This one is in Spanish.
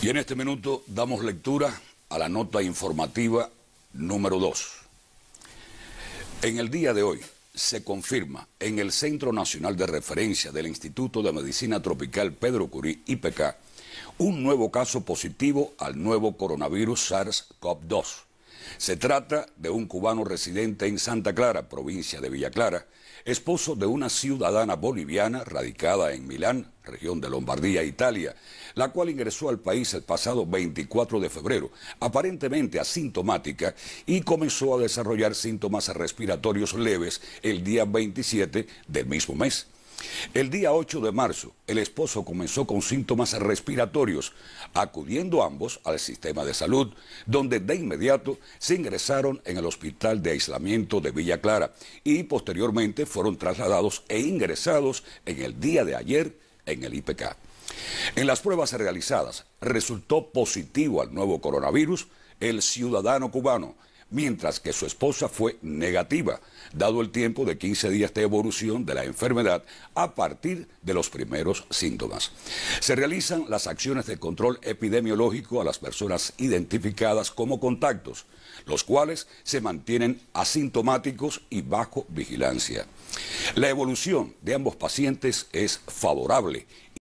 Y en este minuto damos lectura a la nota informativa número 2. En el día de hoy se confirma en el Centro Nacional de Referencia del Instituto de Medicina Tropical Pedro Curí IPK un nuevo caso positivo al nuevo coronavirus SARS-CoV-2. Se trata de un cubano residente en Santa Clara, provincia de Villa Clara, esposo de una ciudadana boliviana radicada en Milán, región de Lombardía, Italia, la cual ingresó al país el pasado 24 de febrero, aparentemente asintomática, y comenzó a desarrollar síntomas respiratorios leves el día 27 del mismo mes. El día 8 de marzo, el esposo comenzó con síntomas respiratorios, acudiendo ambos al sistema de salud, donde de inmediato se ingresaron en el hospital de aislamiento de Villa Clara y posteriormente fueron trasladados e ingresados en el día de ayer en el IPK. En las pruebas realizadas resultó positivo al nuevo coronavirus el ciudadano cubano mientras que su esposa fue negativa, dado el tiempo de 15 días de evolución de la enfermedad a partir de los primeros síntomas. Se realizan las acciones de control epidemiológico a las personas identificadas como contactos, los cuales se mantienen asintomáticos y bajo vigilancia. La evolución de ambos pacientes es favorable